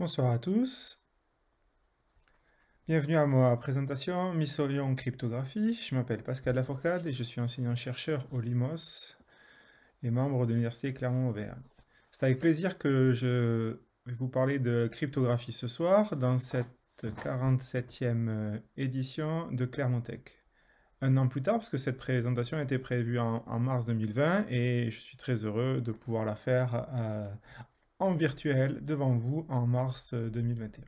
Bonsoir à tous. Bienvenue à ma présentation Miss en cryptographie. Je m'appelle Pascal Lafourcade et je suis enseignant-chercheur au LIMOS et membre de l'Université Clermont-Auvergne. C'est avec plaisir que je vais vous parler de cryptographie ce soir dans cette 47e euh, édition de Clermont Tech. Un an plus tard, parce que cette présentation était prévue en, mars 2020 et je suis très heureux de pouvoir la faire euh, virtuel devant vous en mars 2021. Euh,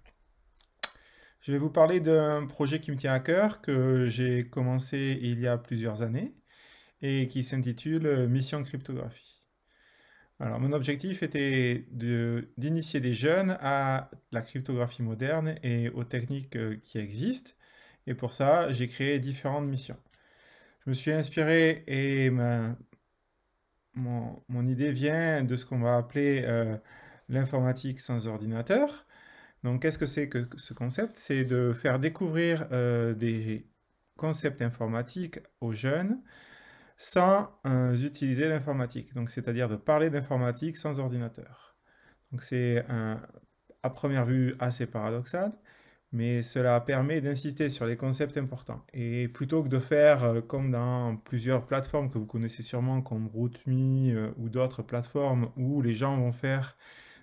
Je vais vous parler d'un projet qui me tient à cœur, que j'ai commencé il y a plusieurs années et qui s'intitule euh, Mission Cryptographie. Alors, mon objectif était d'initier des jeunes à la cryptographie moderne et aux techniques euh, qui existent. Et pour ça, j'ai créé différentes missions. Je me suis inspiré et ma, mon, idée vient de ce qu'on va appeler l'informatique sans ordinateur. Donc, qu'est-ce que c'est que ce concept C'est de faire découvrir euh, des concepts informatiques aux jeunes sans euh, utiliser l'informatique. Donc, c'est-à-dire de parler d'informatique sans ordinateur. Donc, c'est à première vue assez paradoxal, mais cela permet d'insister sur les concepts importants. Et plutôt que de faire euh, comme dans plusieurs plateformes que vous connaissez sûrement, comme RouteMe ou d'autres plateformes où les gens vont faire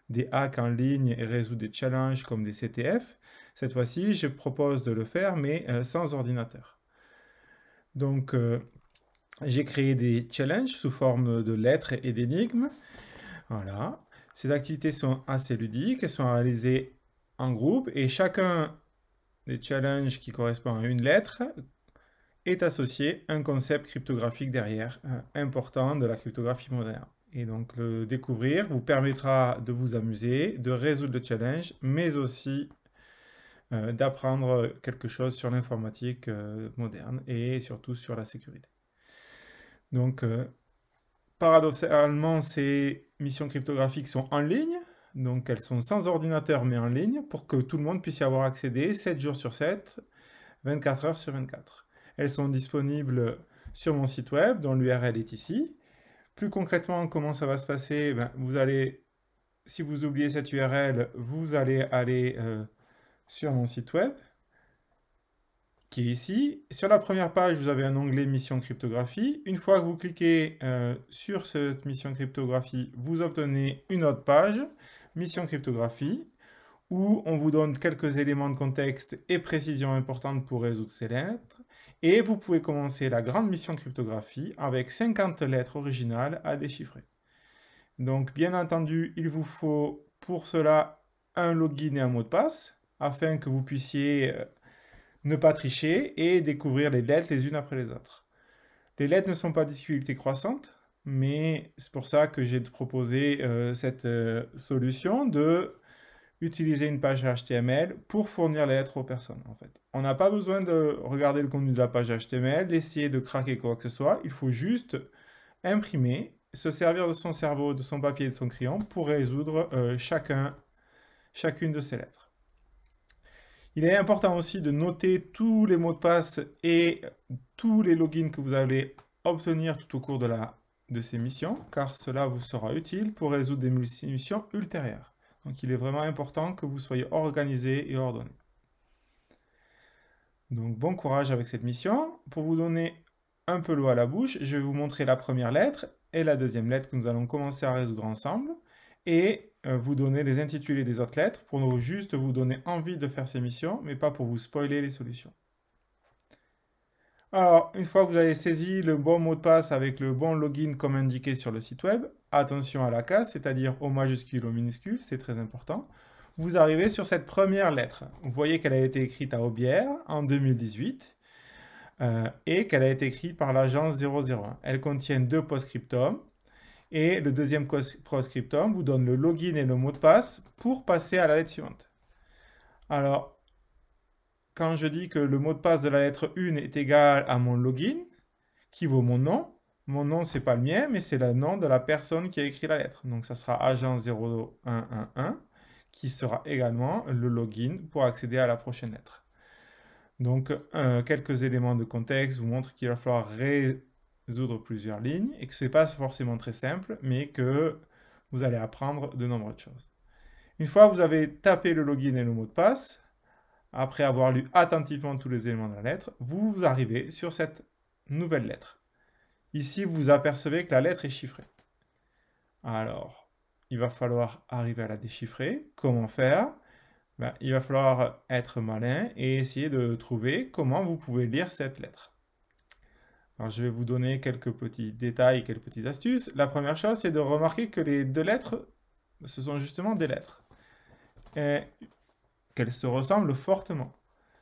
des hacks en ligne et résoudre des challenges comme des CTF. Cette fois-ci, je propose de le faire, mais euh, sans ordinateur. Donc, euh, j'ai créé des challenges sous forme de lettres et d'énigmes. Voilà. Ces activités sont assez ludiques, elles sont réalisées en groupe et chacun des challenges qui correspond à une lettre est associé un concept cryptographique derrière, euh, important de la cryptographie moderne. Et donc le découvrir vous permettra de vous amuser, de résoudre le challenge, mais aussi euh, d'apprendre quelque chose sur l'informatique euh, moderne et surtout sur la sécurité. Donc euh, paradoxalement, ces missions cryptographiques sont en ligne, donc elles sont sans ordinateur mais en ligne pour que tout le monde puisse y avoir accédé 7 jours sur 7, 24 heures sur 24. Elles sont disponibles sur mon site web dont l'URL est ici plus concrètement, comment ça va se passer eh ben, Vous allez, si vous oubliez cette URL, vous allez aller euh, sur mon site web, qui est ici. Sur la première page, vous avez un onglet Mission cryptographie. Une fois que vous cliquez euh, sur cette mission cryptographie, vous obtenez une autre page, Mission cryptographie, où on vous donne quelques éléments de contexte et précisions importantes pour résoudre ces lettres. Et vous pouvez commencer la grande mission de cryptographie avec 50 lettres originales à déchiffrer. Donc bien entendu, il vous faut pour cela un login et un mot de passe afin que vous puissiez euh, ne pas tricher et découvrir les lettres les unes après les autres. Les lettres ne sont pas difficultés croissante, mais c'est pour ça que j'ai proposé euh, cette euh, solution de utiliser une page HTML pour fournir les lettres aux personnes, en fait. On n'a pas besoin de regarder le contenu de la page HTML, d'essayer de craquer quoi que ce soit. Il faut juste imprimer, se servir de son cerveau, de son papier et de son crayon pour résoudre euh, chacun, chacune de ces lettres. Il est important aussi de noter tous les mots de passe et tous les logins que vous allez obtenir tout au cours de, la, de ces missions, car cela vous sera utile pour résoudre des missions ultérieures. Donc il est vraiment important que vous soyez organisé et ordonné. Donc bon courage avec cette mission. Pour vous donner un peu l'eau à la bouche, je vais vous montrer la première lettre et la deuxième lettre que nous allons commencer à résoudre ensemble et euh, vous donner les intitulés des autres lettres pour juste vous donner envie de faire ces missions, mais pas pour vous spoiler les solutions. Alors, une fois que vous avez saisi le bon mot de passe avec le bon login comme indiqué sur le site web, attention à la case, c'est-à-dire au majuscule, au minuscule, c'est très important. Vous arrivez sur cette première lettre. Vous voyez qu'elle a été écrite à Aubière en 2018 euh, et qu'elle a été écrite par l'agence 001. Elle contient deux post et le deuxième post vous donne le login et le mot de passe pour passer à la lettre suivante. Alors, quand je dis que le mot de passe de la lettre 1 est égal à mon login, qui vaut mon nom, mon nom, c'est pas le mien, mais c'est le nom de la personne qui a écrit la lettre. Donc ça sera agent 0111 qui sera également le login pour accéder à la prochaine lettre. Donc euh, quelques éléments de contexte vous montrent qu'il va falloir résoudre plusieurs lignes et que ce n'est pas forcément très simple, mais que vous allez apprendre de nombreuses choses. Une fois que vous avez tapé le login et le mot de passe, après avoir lu attentivement tous les éléments de la lettre, vous arrivez sur cette nouvelle lettre. Ici, vous apercevez que la lettre est chiffrée. Alors, il va falloir arriver à la déchiffrer. Comment faire ben, Il va falloir être malin et essayer de trouver comment vous pouvez lire cette lettre. Alors, je vais vous donner quelques petits détails, quelques petites astuces. La première chose, c'est de remarquer que les deux lettres, ce sont justement des lettres. Et qu'elles se ressemblent fortement.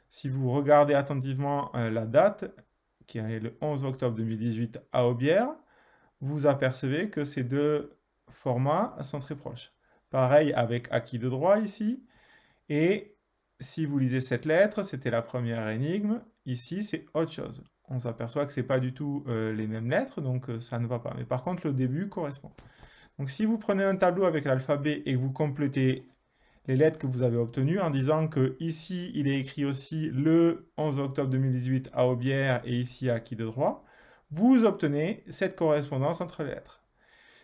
Si vous regardez attentivement euh, la date, qui est le 11 octobre 2018 à Aubière, vous apercevez que ces deux formats sont très proches. Pareil avec acquis de droit ici. Et si vous lisez cette lettre, c'était la première énigme. Ici, c'est autre chose. On s'aperçoit que ce n'est pas du tout euh, les mêmes lettres, donc euh, ça ne va pas. Mais par contre, le début correspond. Donc si vous prenez un tableau avec l'alphabet et que vous complétez les lettres que vous avez obtenues en disant que ici, il est écrit aussi le 11 octobre 2018 à Aubière et ici à qui de droit, vous obtenez cette correspondance entre lettres.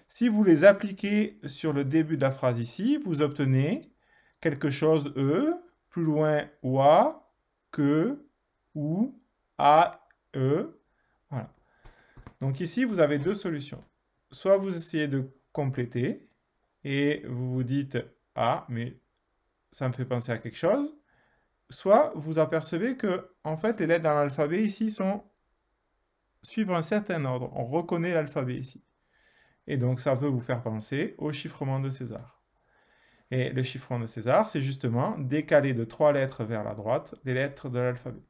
Si vous les appliquez sur le début de la phrase ici, vous obtenez quelque chose E, plus loin A, que, ou, A, E. Voilà. Donc ici, vous avez deux solutions. Soit vous essayez de compléter et vous vous dites A, ah, mais ça me fait penser à quelque chose, soit vous apercevez que, en fait, les lettres dans l'alphabet ici sont suivent un certain ordre. On reconnaît l'alphabet ici. Et donc, ça peut vous faire penser au chiffrement de César. Et le chiffrement de César, c'est justement décaler de trois lettres vers la droite des lettres de l'alphabet.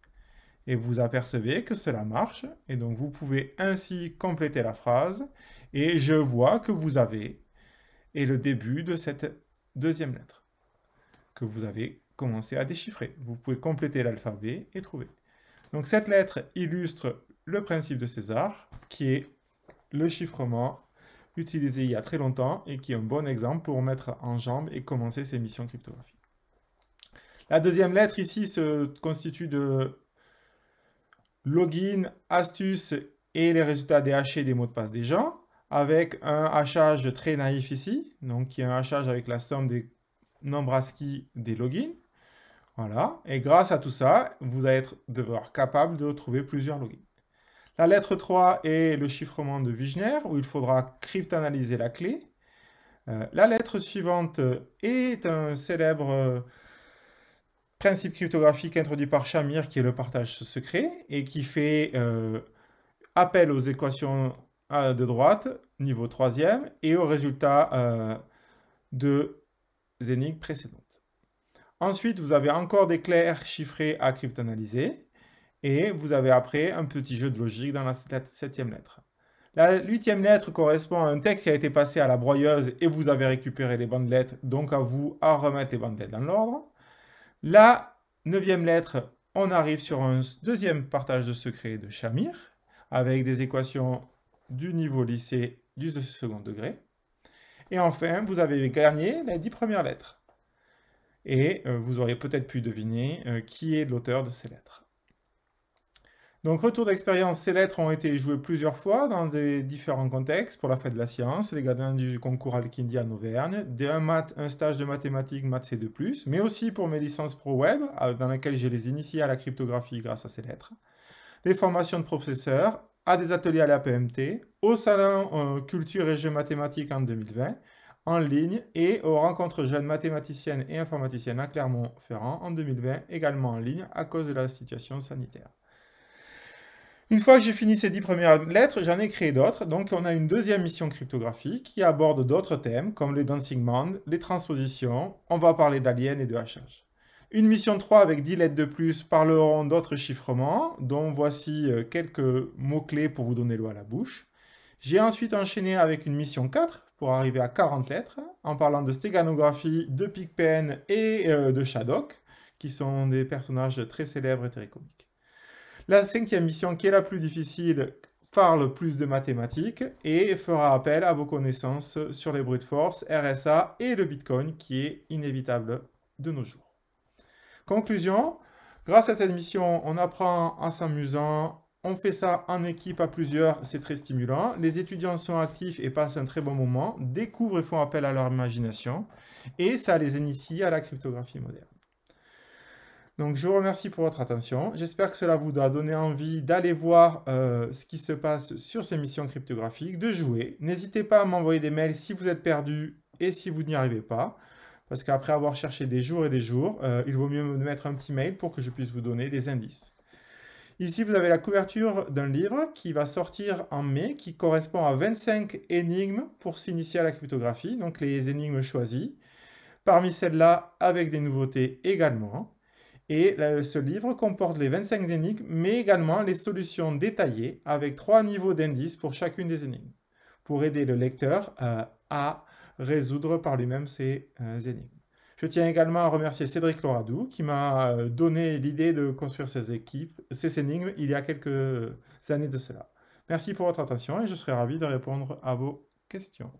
Et vous apercevez que cela marche, et donc vous pouvez ainsi compléter la phrase, et je vois que vous avez, et le début de cette deuxième lettre que vous avez commencé à déchiffrer. Vous pouvez compléter l'alphabet et trouver. Donc cette lettre illustre le principe de César, qui est le chiffrement utilisé il y a très longtemps et qui est un bon exemple pour mettre en jambe et commencer ses missions cryptographie. La deuxième lettre ici se constitue de login, astuces et les résultats des hachés des mots de passe des gens, avec un hachage très naïf ici, donc qui est un hachage avec la somme des Nombraski des logins. Voilà. Et grâce à tout ça, vous allez être, devoir capable de trouver plusieurs logins. La lettre 3 est le chiffrement de Wigner, où il faudra cryptanalyser la clé. Euh, la lettre suivante est un célèbre euh, principe cryptographique introduit par Shamir, qui est le partage secret, et qui fait euh, appel aux équations de droite, niveau 3e, et au résultat de énigmes précédente. Ensuite, vous avez encore des clairs chiffrés à cryptanalyser. Et vous avez après un petit jeu de logique dans la septième lettre. La huitième lettre correspond à un texte qui a été passé à la broyeuse et vous avez récupéré les bandelettes, donc à vous à remettre les bandelettes dans l'ordre. La neuvième lettre, on arrive sur un deuxième partage de secrets de Shamir, avec des équations du niveau lycée du second degré. Et enfin, vous avez gagné les dix premières lettres. Et euh, vous auriez peut-être pu deviner euh, qui est l'auteur de ces lettres. Donc, retour d'expérience, ces lettres ont été jouées plusieurs fois dans des différents contextes, pour la fête de la science, les gardiens du concours Alkindi à Auvergne, des un, un stage de mathématiques Maths C2+, mais aussi pour mes licences pro-web, euh, dans lesquelles j'ai les initiés à la cryptographie grâce à ces lettres, les formations de professeurs à des ateliers à la PMT, au Salon euh, Culture et Jeux Mathématiques en 2020, en ligne, et aux rencontres jeunes mathématiciennes et informaticiennes à Clermont-Ferrand en 2020, également en ligne à cause de la situation sanitaire. Une fois que j'ai fini ces dix premières lettres, j'en ai créé d'autres. Donc, on a une deuxième mission cryptographique qui aborde d'autres thèmes comme les dancing man, les transpositions. On va parler d'aliens et de hachage. Une mission 3 avec 10 lettres de plus parleront d'autres chiffrements, dont voici euh, quelques mots-clés pour vous donner l'eau à la bouche. J'ai ensuite enchaîné avec une mission 4 pour arriver à 40 lettres, en parlant de stéganographie, de Pigpen et euh, de Shadok, qui sont des personnages très célèbres et très comiques. La cinquième mission, qui est la plus difficile, parle plus de mathématiques et fera appel à vos connaissances sur les bruits de force, RSA et le Bitcoin, qui est inévitable de nos jours. Conclusion, grâce à cette mission, on apprend en s'amusant, on fait ça en équipe à plusieurs, c'est très stimulant. Les étudiants sont actifs et passent un très bon moment, découvrent et font appel à leur imagination, et ça les initie à la cryptographie moderne. Donc je vous remercie pour votre attention. J'espère que cela vous a donné envie d'aller voir euh, ce qui se passe sur ces missions cryptographiques, de jouer. N'hésitez pas à m'envoyer des mails si vous êtes perdu et si vous n'y arrivez pas parce qu'après avoir cherché des jours et des jours, euh, il vaut mieux me mettre un petit mail pour que je puisse vous donner des indices. Ici, vous avez la couverture d'un livre qui va sortir en mai, qui correspond à 25 énigmes pour s'initier à la cryptographie, donc les énigmes choisies. Parmi celles-là, avec des nouveautés également. Et ce livre comporte les 25 énigmes, mais également les solutions détaillées avec trois niveaux d'indices pour chacune des énigmes, pour aider le lecteur euh, à résoudre par lui-même ces euh, énigmes. Je tiens également à remercier Cédric Loradou qui m'a euh, donné l'idée de construire ces équipes, ces énigmes il y a quelques années de cela. Merci pour votre attention et je serai ravi de répondre à vos questions.